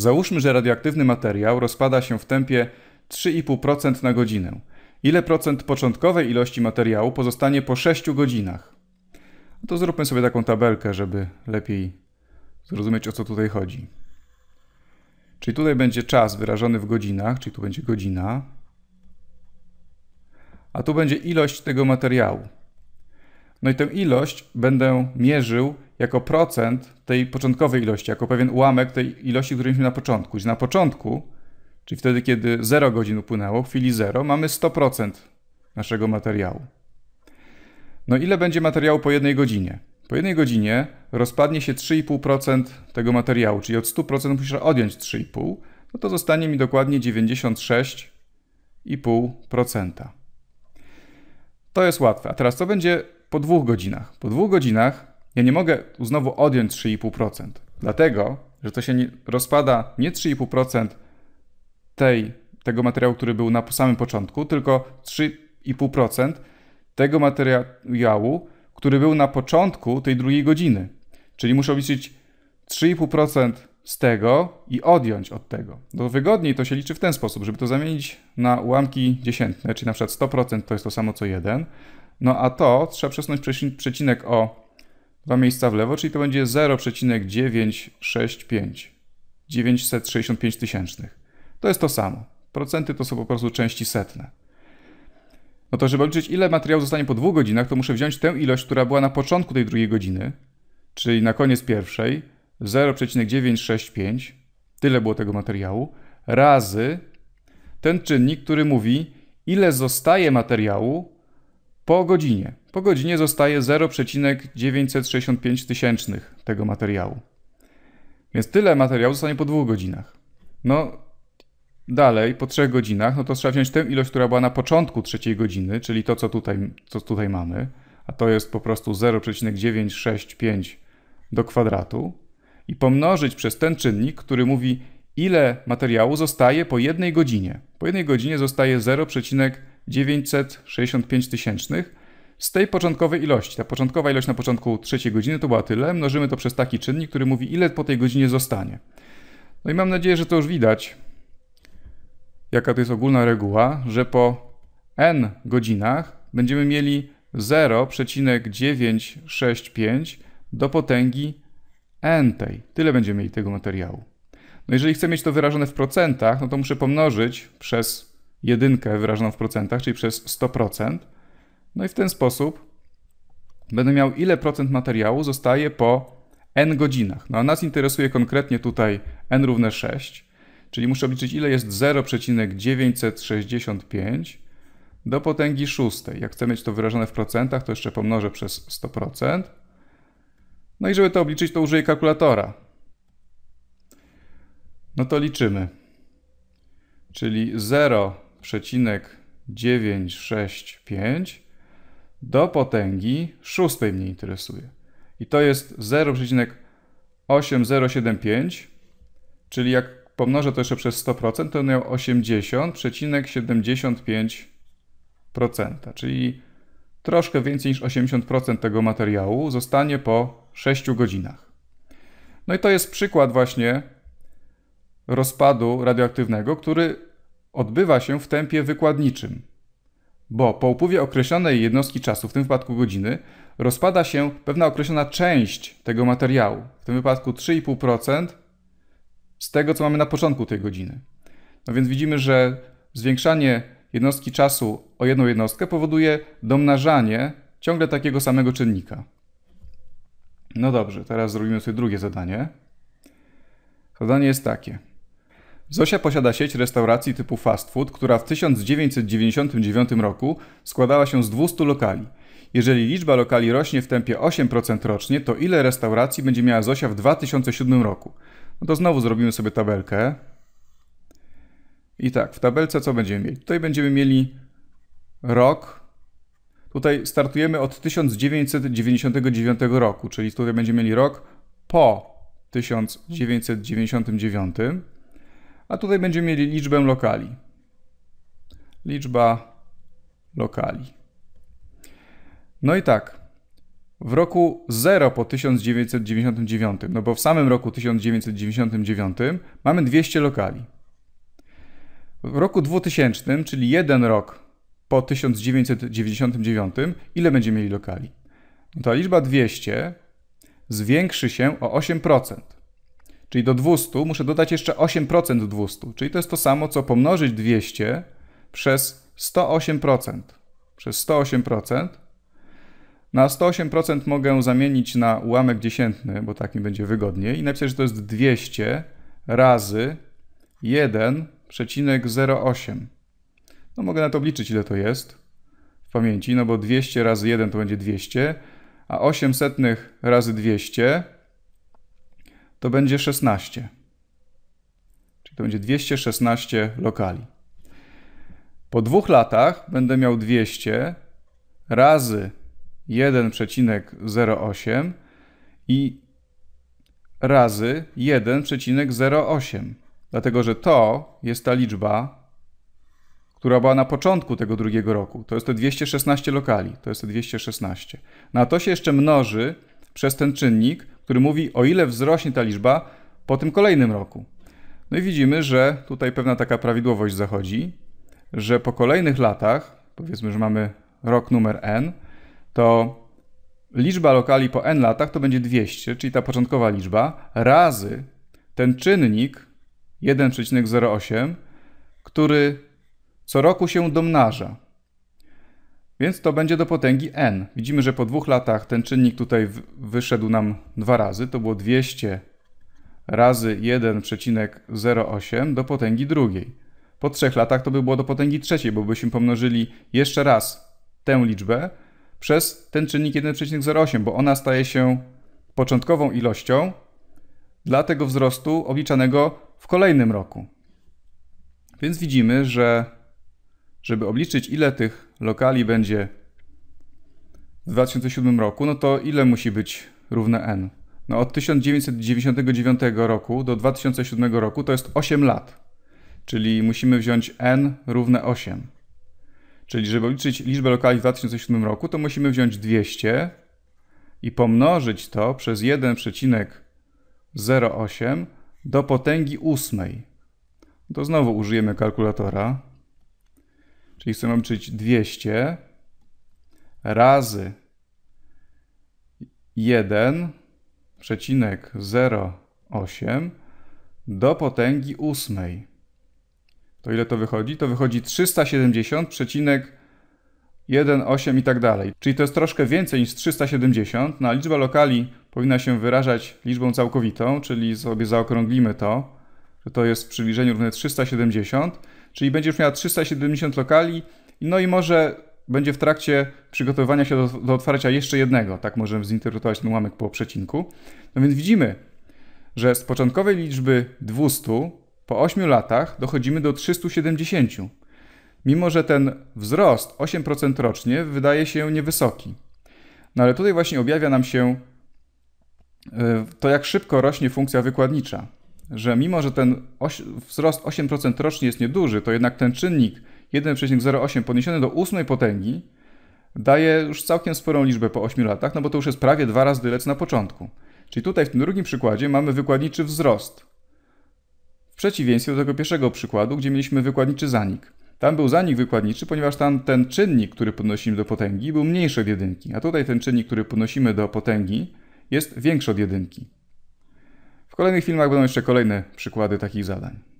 Załóżmy, że radioaktywny materiał rozpada się w tempie 3,5% na godzinę. Ile procent początkowej ilości materiału pozostanie po 6 godzinach? No to zróbmy sobie taką tabelkę, żeby lepiej zrozumieć o co tutaj chodzi. Czyli tutaj będzie czas wyrażony w godzinach, czyli tu będzie godzina, a tu będzie ilość tego materiału. No i tę ilość będę mierzył jako procent tej początkowej ilości, jako pewien ułamek tej ilości, którą mieliśmy na początku. Czyli na początku, czyli wtedy, kiedy 0 godzin upłynęło, w chwili 0, mamy 100% naszego materiału. No ile będzie materiału po jednej godzinie? Po jednej godzinie rozpadnie się 3,5% tego materiału, czyli od 100% muszę odjąć 3,5, no to zostanie mi dokładnie 96,5%. To jest łatwe. A teraz co będzie po dwóch godzinach. Po dwóch godzinach ja nie mogę znowu odjąć 3,5%, dlatego, że to się nie, rozpada nie 3,5% tej, tego materiału, który był na samym początku, tylko 3,5% tego materiału, który był na początku tej drugiej godziny. Czyli muszę liczyć 3,5% z tego i odjąć od tego. No wygodniej to się liczy w ten sposób, żeby to zamienić na ułamki dziesiętne, czyli na przykład 100% to jest to samo co 1, no a to trzeba przesunąć przecinek o dwa miejsca w lewo, czyli to będzie 0,965. 965 tysięcznych. To jest to samo. Procenty to są po prostu części setne. No to żeby liczyć ile materiału zostanie po dwóch godzinach, to muszę wziąć tę ilość, która była na początku tej drugiej godziny, czyli na koniec pierwszej, 0,965, tyle było tego materiału, razy ten czynnik, który mówi, ile zostaje materiału po godzinie. Po godzinie zostaje 0,965 tysięcznych tego materiału. Więc tyle materiału zostanie po dwóch godzinach. No dalej, po trzech godzinach, no to trzeba wziąć tę ilość, która była na początku trzeciej godziny, czyli to, co tutaj, co tutaj mamy, a to jest po prostu 0,965 do kwadratu i pomnożyć przez ten czynnik, który mówi, ile materiału zostaje po jednej godzinie. Po jednej godzinie zostaje 0,965 965 tysięcznych z tej początkowej ilości. Ta początkowa ilość na początku trzeciej godziny to była tyle. Mnożymy to przez taki czynnik, który mówi, ile po tej godzinie zostanie. No i mam nadzieję, że to już widać, jaka to jest ogólna reguła, że po n godzinach będziemy mieli 0,965 do potęgi n tej. Tyle będziemy mieli tego materiału. No jeżeli chcę mieć to wyrażone w procentach, no to muszę pomnożyć przez jedynkę wyrażoną w procentach, czyli przez 100%. No i w ten sposób będę miał ile procent materiału zostaje po n godzinach. No a nas interesuje konkretnie tutaj n równe 6, czyli muszę obliczyć ile jest 0,965 do potęgi szóstej. Jak chcę mieć to wyrażone w procentach, to jeszcze pomnożę przez 100%. No i żeby to obliczyć, to użyję kalkulatora. No to liczymy. Czyli 0 0,965 do potęgi szóstej mnie interesuje. I to jest 0,8075, czyli jak pomnożę to jeszcze przez 100%, to miał 80,75%, czyli troszkę więcej niż 80% tego materiału zostanie po 6 godzinach. No i to jest przykład właśnie rozpadu radioaktywnego, który odbywa się w tempie wykładniczym, bo po upływie określonej jednostki czasu, w tym wypadku godziny, rozpada się pewna określona część tego materiału, w tym wypadku 3,5% z tego, co mamy na początku tej godziny. No więc widzimy, że zwiększanie jednostki czasu o jedną jednostkę powoduje domnażanie ciągle takiego samego czynnika. No dobrze, teraz zrobimy sobie drugie zadanie. Zadanie jest takie. Zosia posiada sieć restauracji typu fast food, która w 1999 roku składała się z 200 lokali. Jeżeli liczba lokali rośnie w tempie 8% rocznie, to ile restauracji będzie miała Zosia w 2007 roku? No to znowu zrobimy sobie tabelkę. I tak, w tabelce co będziemy mieli? Tutaj będziemy mieli rok. Tutaj startujemy od 1999 roku, czyli tutaj będziemy mieli rok po 1999 a tutaj będziemy mieli liczbę lokali. Liczba lokali. No i tak, w roku 0 po 1999, no bo w samym roku 1999 mamy 200 lokali. W roku 2000, czyli jeden rok po 1999, ile będziemy mieli lokali? No ta liczba 200 zwiększy się o 8%. Czyli do 200 muszę dodać jeszcze 8% 200, czyli to jest to samo, co pomnożyć 200 przez 108%. Przez 108%. Na 108% mogę zamienić na ułamek dziesiętny, bo tak mi będzie wygodniej i napisać, że to jest 200 razy 1,08. No mogę na to obliczyć, ile to jest w pamięci, no bo 200 razy 1 to będzie 200, a 800 razy 200 to będzie 16. Czyli to będzie 216 lokali. Po dwóch latach będę miał 200 razy 1,08 i razy 1,08. Dlatego, że to jest ta liczba, która była na początku tego drugiego roku. To jest te 216 lokali. To jest te 216. Na to się jeszcze mnoży przez ten czynnik który mówi, o ile wzrośnie ta liczba po tym kolejnym roku. No i widzimy, że tutaj pewna taka prawidłowość zachodzi, że po kolejnych latach, powiedzmy, że mamy rok numer n, to liczba lokali po n latach to będzie 200, czyli ta początkowa liczba, razy ten czynnik 1,08, który co roku się domnaża. Więc to będzie do potęgi n. Widzimy, że po dwóch latach ten czynnik tutaj wyszedł nam dwa razy. To było 200 razy 1,08 do potęgi drugiej. Po trzech latach to by było do potęgi trzeciej, bo byśmy pomnożyli jeszcze raz tę liczbę przez ten czynnik 1,08, bo ona staje się początkową ilością dla tego wzrostu obliczanego w kolejnym roku. Więc widzimy, że żeby obliczyć ile tych lokali będzie w 2007 roku, no to ile musi być równe n? No od 1999 roku do 2007 roku to jest 8 lat. Czyli musimy wziąć n równe 8. Czyli żeby obliczyć liczbę lokali w 2007 roku, to musimy wziąć 200 i pomnożyć to przez 1,08 do potęgi ósmej. To znowu użyjemy kalkulatora. Czyli chcemy obliczyć 200 razy 1,08 do potęgi ósmej. To ile to wychodzi? To wychodzi 370,18 i tak dalej. Czyli to jest troszkę więcej niż 370. Na no, liczba lokali powinna się wyrażać liczbą całkowitą, czyli sobie zaokrąglimy to to jest w przybliżeniu równe 370, czyli będziesz miała 370 lokali, no i może będzie w trakcie przygotowywania się do, do otwarcia jeszcze jednego. Tak możemy zinterpretować ten ułamek po przecinku. No więc widzimy, że z początkowej liczby 200 po 8 latach dochodzimy do 370. Mimo, że ten wzrost 8% rocznie wydaje się niewysoki. No ale tutaj właśnie objawia nam się e, to, jak szybko rośnie funkcja wykładnicza że mimo, że ten oś, wzrost 8% rocznie jest nieduży, to jednak ten czynnik 1,08 podniesiony do ósmej potęgi daje już całkiem sporą liczbę po 8 latach, no bo to już jest prawie dwa razy tyle co na początku. Czyli tutaj w tym drugim przykładzie mamy wykładniczy wzrost. W przeciwieństwie do tego pierwszego przykładu, gdzie mieliśmy wykładniczy zanik. Tam był zanik wykładniczy, ponieważ tam ten czynnik, który podnosimy do potęgi, był mniejszy od jedynki, a tutaj ten czynnik, który podnosimy do potęgi, jest większy od jedynki kolejnych filmach będą jeszcze kolejne przykłady takich zadań.